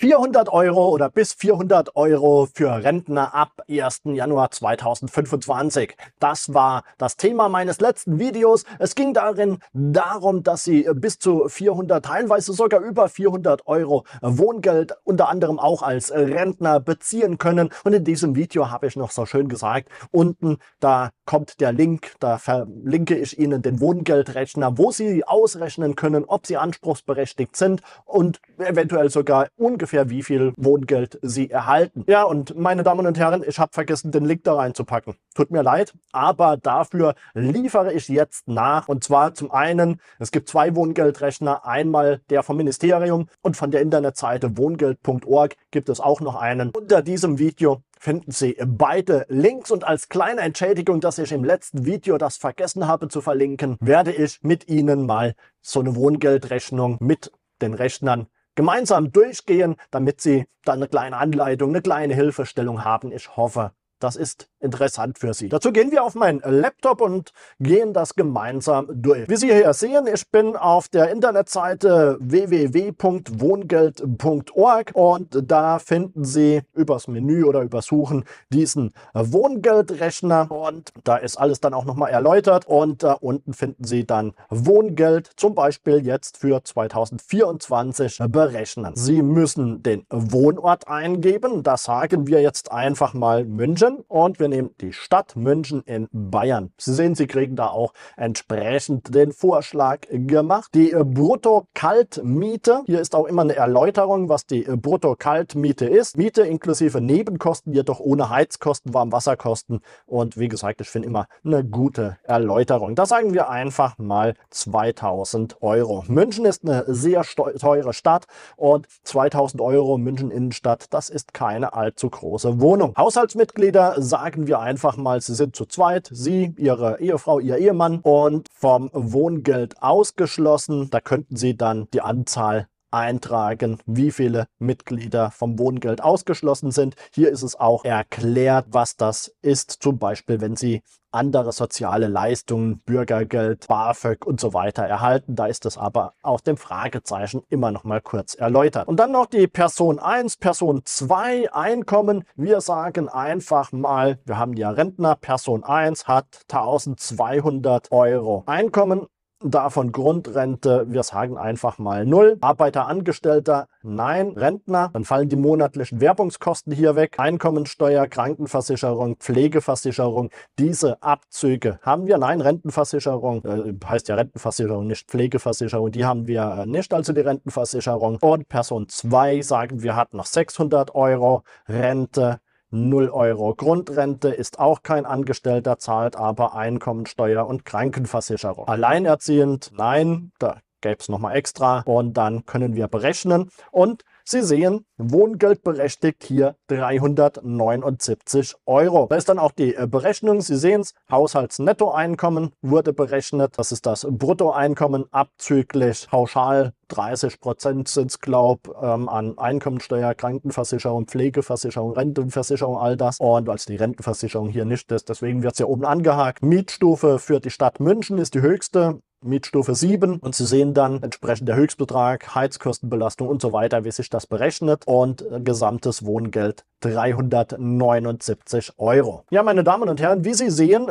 400 Euro oder bis 400 Euro für Rentner ab 1. Januar 2025. Das war das Thema meines letzten Videos. Es ging darin darum, dass Sie äh, bis zu 400, teilweise sogar über 400 Euro Wohngeld unter anderem auch als Rentner beziehen können. Und in diesem Video habe ich noch so schön gesagt, unten da kommt der Link, da verlinke ich Ihnen den Wohngeldrechner, wo Sie ausrechnen können, ob Sie anspruchsberechtigt sind und eventuell sogar ungefähr ungefähr, wie viel Wohngeld sie erhalten. Ja, und meine Damen und Herren, ich habe vergessen, den Link da reinzupacken. Tut mir leid, aber dafür liefere ich jetzt nach. Und zwar zum einen, es gibt zwei Wohngeldrechner. Einmal der vom Ministerium und von der Internetseite wohngeld.org gibt es auch noch einen. Unter diesem Video finden Sie beide Links und als kleine Entschädigung, dass ich im letzten Video das vergessen habe zu verlinken, werde ich mit Ihnen mal so eine Wohngeldrechnung mit den Rechnern gemeinsam durchgehen, damit Sie da eine kleine Anleitung, eine kleine Hilfestellung haben. Ich hoffe, das ist interessant für Sie. Dazu gehen wir auf meinen Laptop und gehen das gemeinsam durch. Wie Sie hier sehen, ich bin auf der Internetseite www.wohngeld.org und da finden Sie übers Menü oder übersuchen diesen Wohngeldrechner und da ist alles dann auch nochmal erläutert und da äh, unten finden Sie dann Wohngeld zum Beispiel jetzt für 2024 berechnen. Sie müssen den Wohnort eingeben. das sagen wir jetzt einfach mal München München und wir nehmen die Stadt München in Bayern. Sie sehen, Sie kriegen da auch entsprechend den Vorschlag gemacht. Die äh, Brutto-Kaltmiete, hier ist auch immer eine Erläuterung, was die äh, Brutto-Kaltmiete ist. Miete inklusive Nebenkosten, jedoch ohne Heizkosten, Warmwasserkosten und wie gesagt, ich finde immer eine gute Erläuterung. Da sagen wir einfach mal 2000 Euro. München ist eine sehr teure Stadt und 2000 Euro München Innenstadt, das ist keine allzu große Wohnung. Haushaltsmitglieder Bilder sagen wir einfach mal, sie sind zu zweit, sie, ihre Ehefrau, ihr Ehemann und vom Wohngeld ausgeschlossen. Da könnten sie dann die Anzahl eintragen, wie viele Mitglieder vom Wohngeld ausgeschlossen sind. Hier ist es auch erklärt, was das ist, zum Beispiel wenn Sie andere soziale Leistungen, Bürgergeld, BAföG und so weiter erhalten. Da ist es aber aus dem Fragezeichen immer noch mal kurz erläutert. Und dann noch die Person 1, Person 2 Einkommen. Wir sagen einfach mal, wir haben ja Rentner, Person 1 hat 1200 Euro Einkommen davon Grundrente, wir sagen einfach mal null. Arbeiter, Angestellter, nein. Rentner, dann fallen die monatlichen Werbungskosten hier weg. Einkommensteuer, Krankenversicherung, Pflegeversicherung, diese Abzüge haben wir. Nein, Rentenversicherung, äh, heißt ja Rentenversicherung, nicht Pflegeversicherung, die haben wir äh, nicht, also die Rentenversicherung. Und Person 2 sagen wir hat noch 600 Euro Rente. 0 Euro. Grundrente ist auch kein Angestellter, zahlt aber Einkommensteuer und Krankenversicherung. Alleinerziehend, nein, da gäbe es nochmal extra und dann können wir berechnen und Sie sehen, wohngeldberechtigt hier 379 Euro. Da ist dann auch die äh, Berechnung. Sie sehen es, Haushaltsnettoeinkommen wurde berechnet. Das ist das Bruttoeinkommen abzüglich pauschal 30 Prozent sind glaube ähm, an Einkommensteuer, Krankenversicherung, Pflegeversicherung, Rentenversicherung, all das. Und weil es die Rentenversicherung hier nicht ist, deswegen wird es hier oben angehakt. Mietstufe für die Stadt München ist die höchste Mietstufe 7 und Sie sehen dann entsprechend der Höchstbetrag, Heizkostenbelastung und so weiter, wie sich das berechnet und äh, gesamtes Wohngeld 379 Euro. Ja, meine Damen und Herren, wie Sie sehen,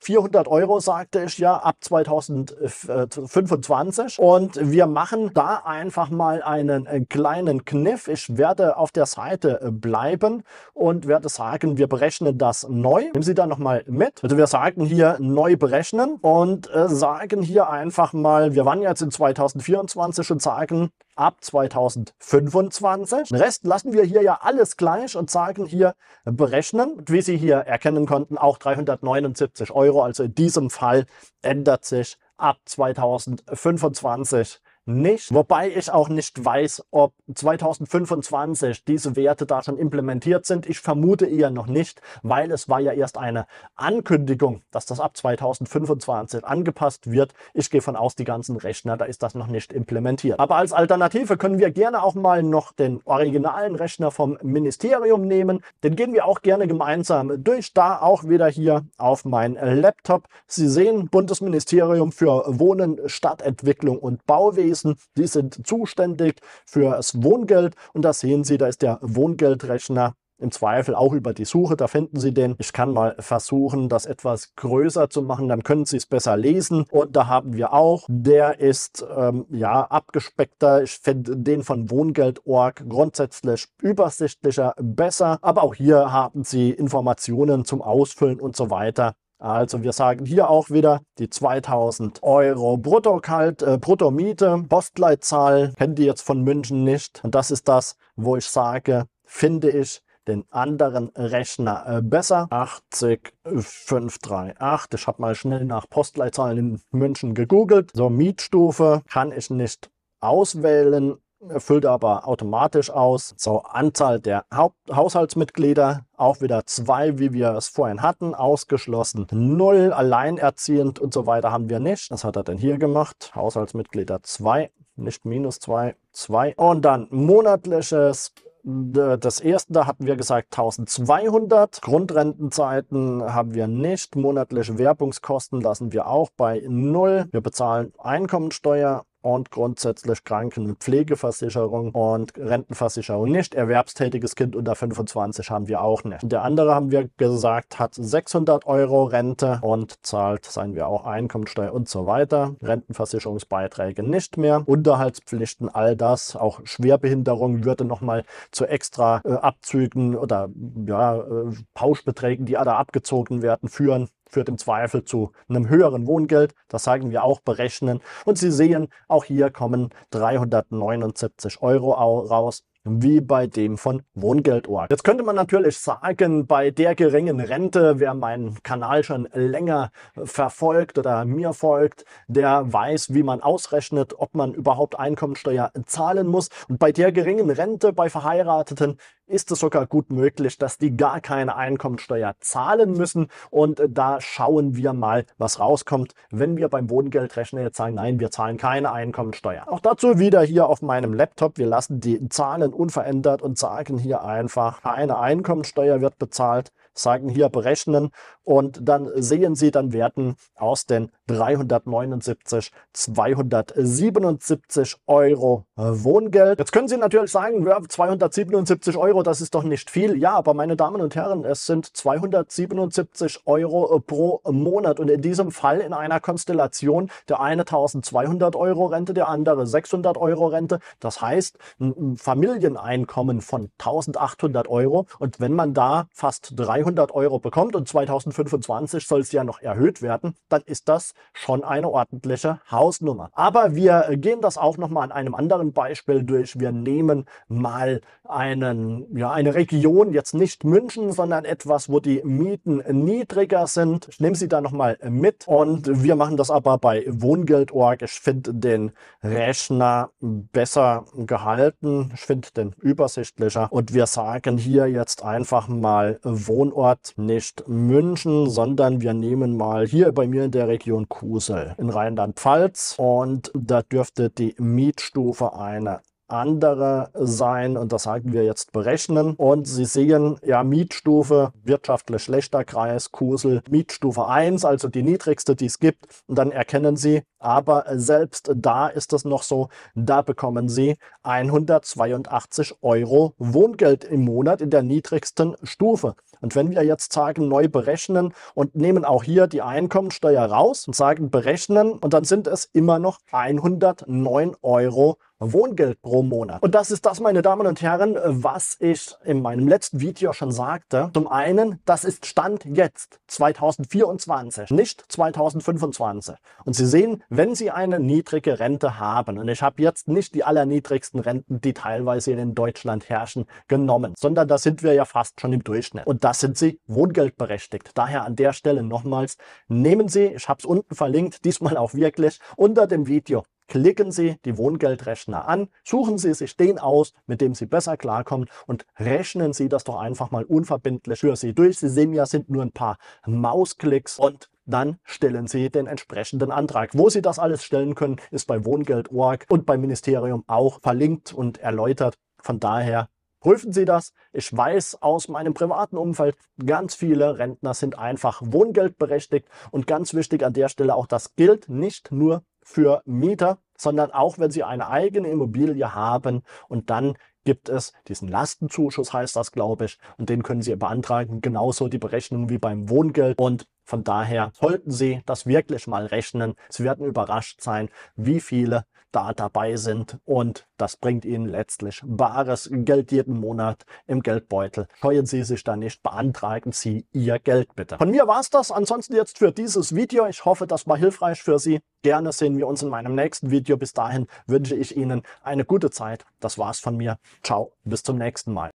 400 ähm, Euro sagte ich ja ab 2025 und wir machen da einfach mal einen äh, kleinen Kniff. Ich werde auf der Seite äh, bleiben und werde sagen, wir berechnen das neu. Nehmen Sie da nochmal mit. Also wir sagen hier neu berechnen und äh, sagen hier einfach mal, wir waren jetzt in 2024 und sagen, ab 2025. Den Rest lassen wir hier ja alles gleich und sagen hier berechnen. Wie Sie hier erkennen konnten, auch 379 Euro. Also in diesem Fall ändert sich ab 2025 nicht. Wobei ich auch nicht weiß, ob 2025 diese Werte da schon implementiert sind. Ich vermute eher noch nicht, weil es war ja erst eine Ankündigung, dass das ab 2025 angepasst wird. Ich gehe von aus, die ganzen Rechner, da ist das noch nicht implementiert. Aber als Alternative können wir gerne auch mal noch den originalen Rechner vom Ministerium nehmen. Den gehen wir auch gerne gemeinsam durch. Da auch wieder hier auf mein Laptop. Sie sehen, Bundesministerium für Wohnen, Stadtentwicklung und Bauwesen müssen. Die sind zuständig für das Wohngeld und da sehen Sie, da ist der Wohngeldrechner im Zweifel auch über die Suche, da finden Sie den. Ich kann mal versuchen, das etwas größer zu machen, dann können Sie es besser lesen. Und da haben wir auch, der ist ähm, ja abgespeckter. Ich finde den von Wohngeld.org grundsätzlich übersichtlicher, besser. Aber auch hier haben Sie Informationen zum Ausfüllen und so weiter. Also wir sagen hier auch wieder die 2000 Euro Bruttokalt, äh, Bruttomiete, Postleitzahl, kennt ihr jetzt von München nicht. Und das ist das, wo ich sage, finde ich den anderen Rechner äh, besser. 80538. Ich habe mal schnell nach Postleitzahlen in München gegoogelt. So, Mietstufe kann ich nicht auswählen füllt aber automatisch aus zur Anzahl der Haupt Haushaltsmitglieder. Auch wieder zwei, wie wir es vorhin hatten, ausgeschlossen. Null, alleinerziehend und so weiter haben wir nicht. Was hat er denn hier gemacht? Haushaltsmitglieder 2, nicht minus 2, 2. Und dann monatliches das erste da hatten wir gesagt 1200. Grundrentenzeiten haben wir nicht. Monatliche Werbungskosten lassen wir auch bei null. Wir bezahlen Einkommensteuer und grundsätzlich Kranken- und Pflegeversicherung und Rentenversicherung nicht. Erwerbstätiges Kind unter 25 haben wir auch nicht. Der andere, haben wir gesagt, hat 600 Euro Rente und zahlt, seien wir auch, Einkommensteuer und so weiter. Rentenversicherungsbeiträge nicht mehr. Unterhaltspflichten, all das, auch Schwerbehinderung würde nochmal zu extra äh, Abzügen oder ja, äh, Pauschbeträgen, die da abgezogen werden, führen führt im Zweifel zu einem höheren Wohngeld. Das zeigen wir auch berechnen. Und Sie sehen, auch hier kommen 379 Euro raus wie bei dem von Wohngeldorg. Jetzt könnte man natürlich sagen, bei der geringen Rente, wer meinen Kanal schon länger verfolgt oder mir folgt, der weiß, wie man ausrechnet, ob man überhaupt Einkommensteuer zahlen muss. Und bei der geringen Rente bei Verheirateten ist es sogar gut möglich, dass die gar keine Einkommensteuer zahlen müssen. Und äh, da schauen wir mal, was rauskommt, wenn wir beim Wohngeldrechner jetzt sagen, nein, wir zahlen keine Einkommensteuer. Auch dazu wieder hier auf meinem Laptop. Wir lassen die Zahlen unverändert und sagen hier einfach, keine Einkommensteuer wird bezahlt zeigen hier berechnen und dann sehen Sie dann Werten aus den 379, 277 Euro Wohngeld. Jetzt können Sie natürlich sagen, 277 Euro, das ist doch nicht viel. Ja, aber meine Damen und Herren, es sind 277 Euro pro Monat und in diesem Fall in einer Konstellation der eine 1200 Euro Rente, der andere 600 Euro Rente. Das heißt, ein Familieneinkommen von 1800 Euro und wenn man da fast 300 200 Euro bekommt und 2025 soll es ja noch erhöht werden, dann ist das schon eine ordentliche Hausnummer. Aber wir gehen das auch nochmal an einem anderen Beispiel durch. Wir nehmen mal einen, ja, eine Region, jetzt nicht München, sondern etwas, wo die Mieten niedriger sind. Ich nehme sie da nochmal mit und wir machen das aber bei Wohngeld.org. Ich finde den Rechner besser gehalten. Ich finde den übersichtlicher und wir sagen hier jetzt einfach mal Wohnort Standort nicht München, sondern wir nehmen mal hier bei mir in der Region Kusel in Rheinland-Pfalz und da dürfte die Mietstufe eine andere sein und das sollten wir jetzt berechnen. Und Sie sehen, ja, Mietstufe, wirtschaftlich schlechter Kreis, Kusel, Mietstufe 1, also die niedrigste, die es gibt. Und dann erkennen Sie, aber selbst da ist es noch so, da bekommen Sie 182 Euro Wohngeld im Monat in der niedrigsten Stufe. Und wenn wir jetzt sagen, neu berechnen und nehmen auch hier die Einkommensteuer raus und sagen berechnen und dann sind es immer noch 109 Euro Wohngeld pro Monat. Und das ist das, meine Damen und Herren, äh, was ich in meinem letzten Video schon sagte. Zum einen, das ist Stand jetzt, 2024, nicht 2025. Und Sie sehen, wenn Sie eine niedrige Rente haben, und ich habe jetzt nicht die allerniedrigsten Renten, die teilweise in Deutschland herrschen, genommen, sondern da sind wir ja fast schon im Durchschnitt. Und da sind Sie wohngeldberechtigt. Daher an der Stelle nochmals, nehmen Sie, ich habe es unten verlinkt, diesmal auch wirklich, unter dem Video klicken Sie die Wohngeldrechner an, suchen Sie sich den aus, mit dem Sie besser klarkommen und rechnen Sie das doch einfach mal unverbindlich für Sie durch. Sie sehen ja, sind nur ein paar Mausklicks und dann stellen Sie den entsprechenden Antrag. Wo Sie das alles stellen können, ist bei Wohngeld.org und beim Ministerium auch verlinkt und erläutert. Von daher Prüfen Sie das. Ich weiß aus meinem privaten Umfeld, ganz viele Rentner sind einfach wohngeldberechtigt und ganz wichtig an der Stelle auch, das gilt nicht nur für Mieter, sondern auch wenn sie eine eigene Immobilie haben und dann gibt es diesen Lastenzuschuss, heißt das, glaube ich, und den können Sie beantragen. Genauso die Berechnung wie beim Wohngeld. Und von daher sollten Sie das wirklich mal rechnen. Sie werden überrascht sein, wie viele da dabei sind. Und das bringt Ihnen letztlich bares Geld jeden Monat im Geldbeutel. Scheuen Sie sich da nicht, beantragen Sie Ihr Geld bitte. Von mir war es das. Ansonsten jetzt für dieses Video. Ich hoffe, das war hilfreich für Sie. Gerne sehen wir uns in meinem nächsten Video. Bis dahin wünsche ich Ihnen eine gute Zeit. Das war's von mir. Ciao, bis zum nächsten Mal.